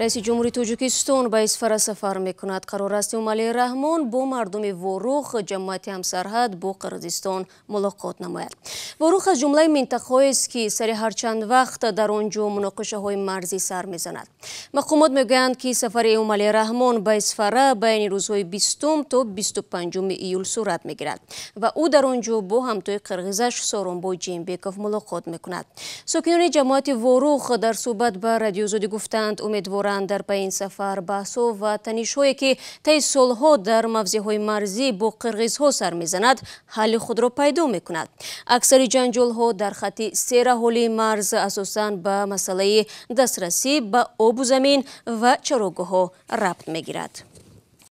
رئیس جمهوری توجکستان به اسفرا سفر میکند قرار است اومالی رحمان با مردم وروخ جماعت همسرحد با قردستان ملاقات نماید ворух аз ҷумлаи минтақаҳоест ки сари ҳарчанд вақт дар он ҷо муноқишаҳои марзӣ сар мезанад мақомот мегӯянд ки сафари эмомалӣ раҳмон ба исфара байни рӯзҳои бистум то бисту панҷуми июл сурат мегирад ва ӯ дар он ҷо бо ҳамтои қирғизаш соромбой ҷеймбеков мулоқот мекунад сокинони ҷамоати ворух дар суҳбат ба радиозодӣ гуфтанд умедворанд дар пайин сафар баҳсҳо ва танишҳое ки таи солҳо дар мавзеъҳои марзӣ бо қирғизҳо сар мезанад ҳалли худро пайдо мекунад аксари ҳангомаи ҷанҷолҳо дар хати сераҳоли марз асосан ба масъалаи дастрасӣ ба обу замин ва чарогоҳҳо рабт мегирад